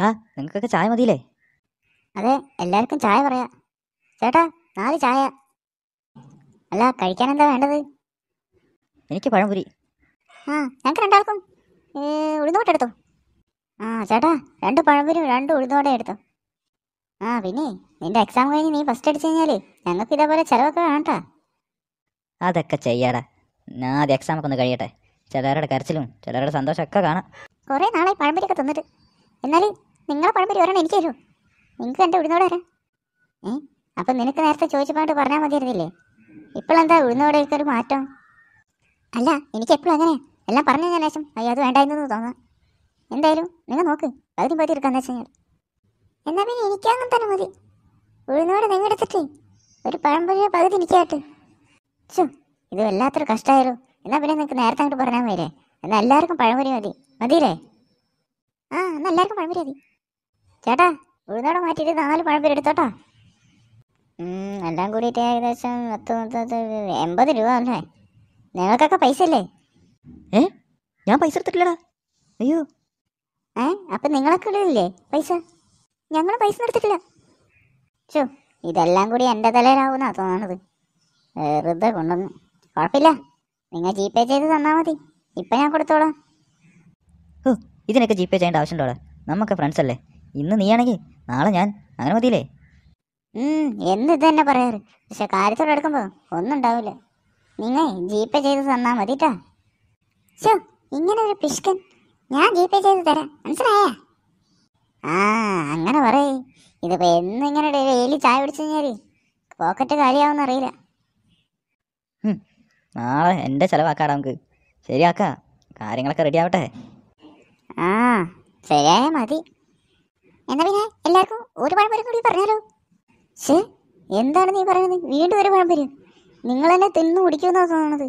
ആ നിങ്ങൾക്കൊക്കെ ചായ മതിയില്ലേ അതെ എല്ലാവർക്കും ചായ പറയാ ചേട്ടാ നാല് ചായ അല്ല കഴിക്കാൻ എന്താ വേണ്ടത് എനിക്ക് പഴംപുരി ആ ഞങ്ങൾക്ക് രണ്ടാൾക്കും ഉഴുന്നോട്ട് എടുത്തു ആ ചേട്ടാ രണ്ട് പഴംപൊരിയും രണ്ട് ഉഴുന്നോടെ എടുത്തു ആ പിന്നെ നിന്റെ എക്സാം കഴിഞ്ഞ് നീ ഫസ്റ്റ് അടിച്ചു കഴിഞ്ഞാലേ ഞങ്ങൾക്ക് ഇതേപോലെ ചിലവൊക്കെ വേണ്ട അതൊക്കെ ചെയ്യാടാ ഞാൻ അത് എക്സാം ഒക്കെ ഒന്ന് കഴിയട്ടെ ചിലരുടെ കരച്ചിലും ചിലരുടെ സന്തോഷമൊക്കെ കാണാം കുറേ നാളായി പഴംപുരിയൊക്കെ തിന്നിട്ട് എന്നാൽ നിങ്ങളെ പഴം പരിഹാരം എനിക്ക് തരൂ നിങ്ങൾക്ക് എൻ്റെ ഉഴുന്നോട് വരാം ഏ അപ്പം നിനക്ക് നേരത്തെ ചോദിച്ചപ്പോട്ട് പറഞ്ഞാൽ മതിയായിരുന്നില്ലേ ഇപ്പോഴെന്താ ഉഴുന്നോടെയൊക്കെ ഒരു മാറ്റം അല്ല എനിക്ക് എപ്പോഴും അങ്ങനെ എല്ലാം പറഞ്ഞു ഞാൻ ലേശം അയ്യോ അത് വേണ്ടായിരുന്നു തോന്നാം എന്തായാലും നിങ്ങൾ നോക്ക് പകുതി പകുതി എടുക്കാന്ന് വെച്ചാൽ എന്നാ പിന്നെ എനിക്കങ്ങനെ തന്നെ മതി ഉഴുന്നോടെ നിങ്ങൾ എടുത്തിട്ട് ഒരു പഴംപൊഴിയെ പകുതി എനിക്കായിട്ട് ചോ ഇത് വല്ലാത്തൊരു കഷ്ടമായാലോ എന്നാ പിന്നെ നിങ്ങൾക്ക് നേരത്തെ അങ്ങോട്ട് പറഞ്ഞാൽ മതിയല്ലേ എന്നാൽ എല്ലാവർക്കും പഴംപൊരി മതി മതിയില്ലേ ആ എന്നാൽ എല്ലാവർക്കും പഴംപൊരി മതി ചേട്ടാ ഉഴുന്നോടെ മാറ്റിയിട്ട് നാല് പഴപ്പേര് എടുത്തോട്ടാ എല്ലാം കൂടിയിട്ട് ഏകദേശം പത്ത് പത്ത് എൺപത് രൂപ അല്ലേ നിങ്ങൾക്കൊക്കെ പൈസ അല്ലേ ഏ ഞാൻ പൈസ എടുത്തിട്ടില്ലടാ അയ്യോ ഏ അപ്പം നിങ്ങളൊക്കെ ഉള്ളില്ലേ പൈസ ഞങ്ങൾ പൈസ എടുത്തിട്ടില്ല ചോ ഇതെല്ലാം കൂടി എൻ്റെ തലയിലാവുന്നാ തോന്നണത് വെറുതെ കൊണ്ടുവന്നു കുഴപ്പമില്ല നിങ്ങൾ ജി പേ ചെയ്ത് തന്നാൽ മതി ഇപ്പം ഞാൻ കൊടുത്തോളാം ഓ ഇതിനൊക്കെ ജി പേ ചെയ്യേണ്ട ആവശ്യമുണ്ടോടാ നമുക്ക് ഫ്രണ്ട്സ് അല്ലേ ഇന്ന് നീയാണെങ്കിൽ നാളെ ഞാൻ അങ്ങനെ മതിയില്ലേ എന്ന് ഇത് തന്നെ പറയാറ് പക്ഷെ കാര്യത്തോടെ എടുക്കുമ്പോ ഒന്നും ഉണ്ടാവില്ല നിങ്ങൾ ജിപേ ചെയ്ത് തന്നാ മതിട്ടാ ഇങ്ങനെ ഒരു പിഷ്കൻ ഞാൻ ജിപേ ചെയ്ത് തരാം മനസ്സിലായ ആ അങ്ങനെ പറയേ ഇതിപ്പോ എന്നിങ്ങനെ ഡെയിലി ചായ പിടിച്ചു കഴിഞ്ഞാല് പോക്കറ്റ് കാര്യാവെന്ന് അറിയില്ല നാളെ എന്റെ ചെലവാക്കാടാ നമുക്ക് ശരിയാക്കാ കാര്യങ്ങളൊക്കെ റെഡി ആവട്ടെ ആ ശരിയായ മതി എന്നാ പിന്നെ എല്ലാവർക്കും ഒരു പഴംപൊരി കൂടി പറഞ്ഞാലോ ഷേ എന്താണ് നീ പറയുന്നത് വീണ്ടും ഒരു പഴംപൊരി നിങ്ങൾ തന്നെ തിന്നു കുടിക്കുമെന്നാണ് തോന്നുന്നത്